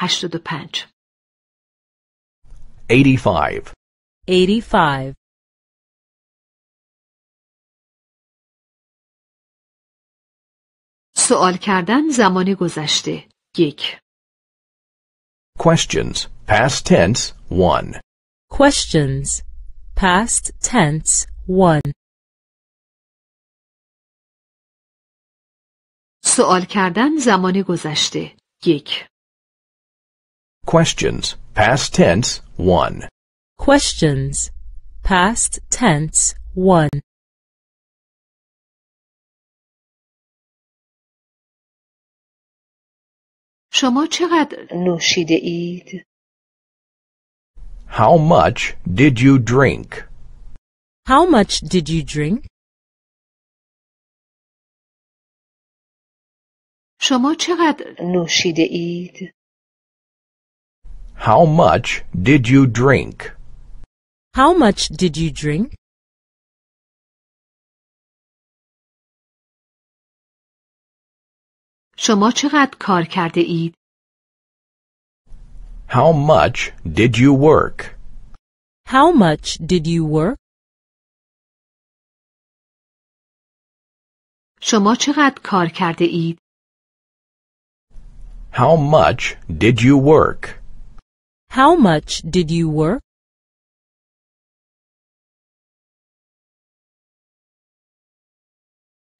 85 85 سوال کردن زمان گذشته یک Questions past tense 1 Questions past tense 1 سوال کردن زمان گذشته یک Questions, past tense, 1. Questions, past tense, 1. شما چقدر نوشیده اید؟ How much did you drink? How much did you drink? شما چقدر نوشیده اید؟ how much did you drink? How much did you drink? شما چقدر کار کرده اید؟ How much did you work? How much did you work? شما چقدر کار کرده اید؟ How much did you work? How much did you work?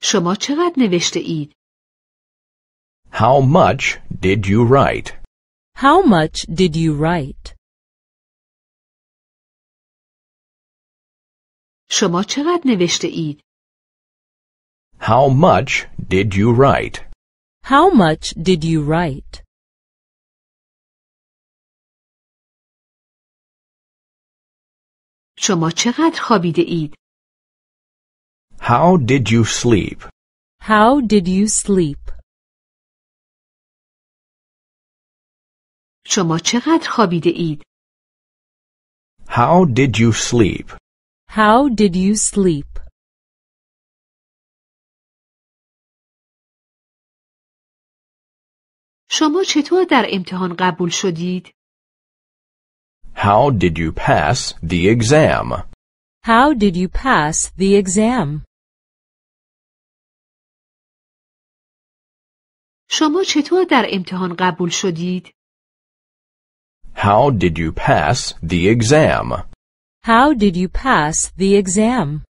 شما چقدر نوشته اید؟ How much did you write? How much did you write? شما چقدر نوشته اید؟ How much did you write? How much did you write? شما چقدر خوابیده اید؟ How did you sleep? How did you sleep? شما چقدر خوابیده اید؟ How did you sleep? How did you sleep? شما چطور در امتحان قبول شدید؟ How did you pass the exam? How did you pass the exam? شما چطور در امتحان قبول شدید؟ How did you pass the exam? How did you pass the exam?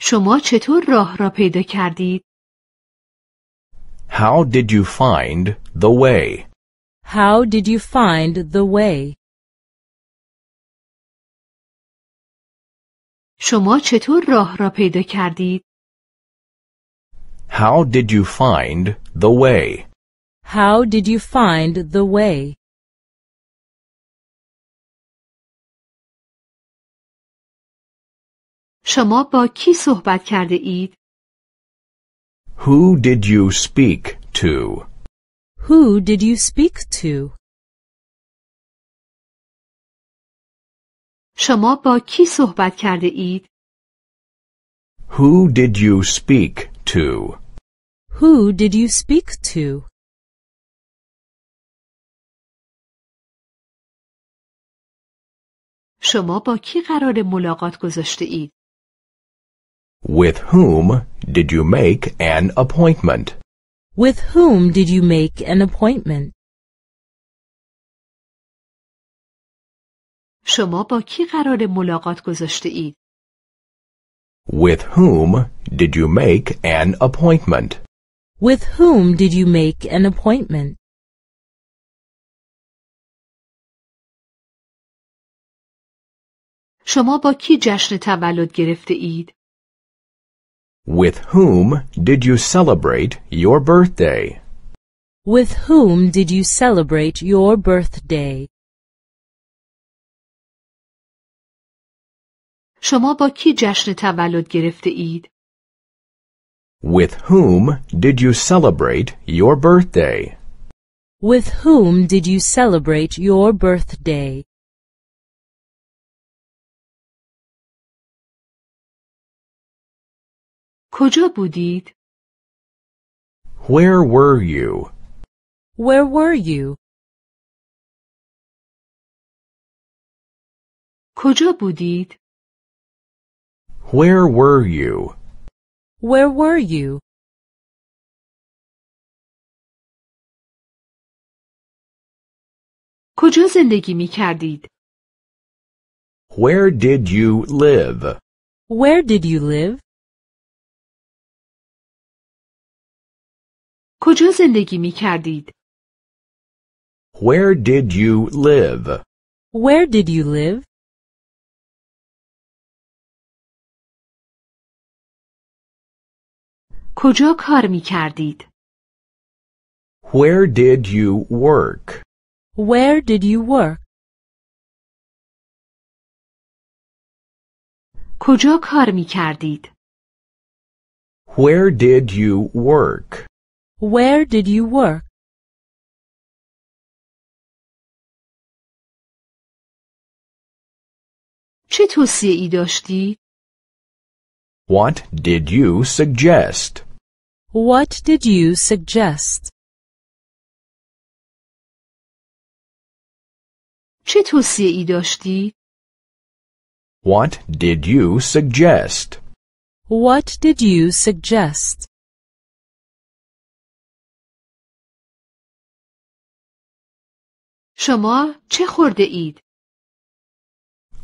شما چطور راه را پیدا کردید؟ How did you find the way? How did you find the way? شما چطور راه را پیدا کردید؟ How did you find the way? How did you find the way? شما با کی صحبت کرده اید؟ Who did you speak to? Who did you speak to? شما با کی صحبت کرده اید؟ Who did you speak to? Who did you speak to? شما با کی قرار ملاقات گذاشته اید؟ With whom did you make an appointment? With whom did you make an appointment? شما با کی قرار ملاقات گذاشته اید؟ With whom did you make an appointment? With whom did you make an appointment? شما با کی جشن تولد گرفته اید؟ with whom did you celebrate your birthday? With whom did you celebrate your birthday? شما با کی جشن تولد گرفته اید؟ With whom did you celebrate your birthday? With whom did you celebrate your birthday? کجا بودید؟ Where were you? Where were you? کجا بودید؟ Where were you? Where were you? کجا زندگی می کردید؟ Where did you live? Where did you live? کجا زندگی می کردید؟ Where did you live? Where did you live? کجا کار می کردید؟ Where did you work? Where did you work? کجا کار می کردید؟ Where did you work? Where did you work? چه توصیه ای داشتی؟ What did you suggest? What did you suggest? چه توصیه ای داشتی؟ What did you suggest? What did you suggest? شما چه خورده اید؟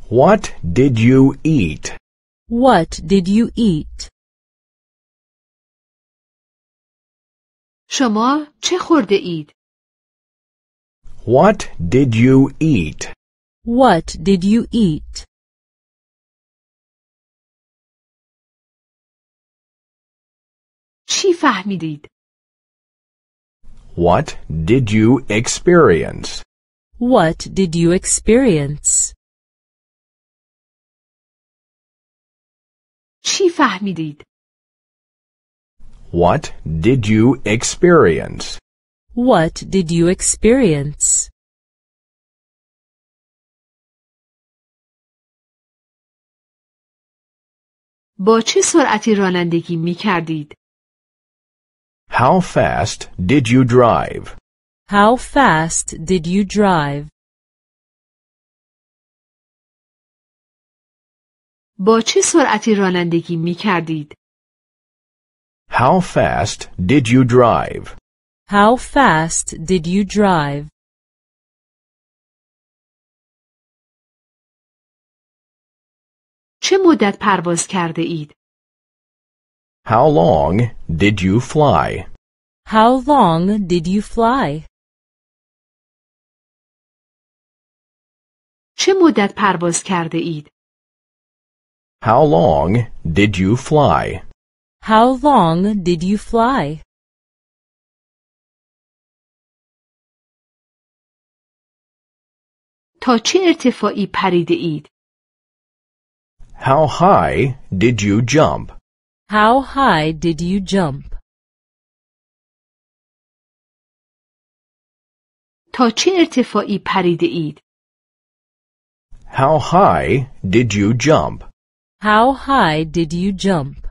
What did you eat? What did you eat? شما چه خورده اید؟ What did you eat? What did you eat? چی فهمیدید؟ What did you experience? What did you experience? چی فهمیدید؟ What did you experience? What did you experience? با چه سرعتی رانندگی می کردید؟ How fast did you drive? How fast did you drive? با چه سرعتی رانندگی می کردید؟ How fast did you drive? How fast did you drive? چه مدت پرواز کرده اید؟ How long did you fly? How long did you fly? چه مدت پرواز کرده اید؟ How long did you fly? How long did you fly? تا چه ارتفاعی پریده اید؟ How high did you jump? How high did you jump? تا چه ارتفاعی پریده اید؟ How high did you jump? How high did you jump?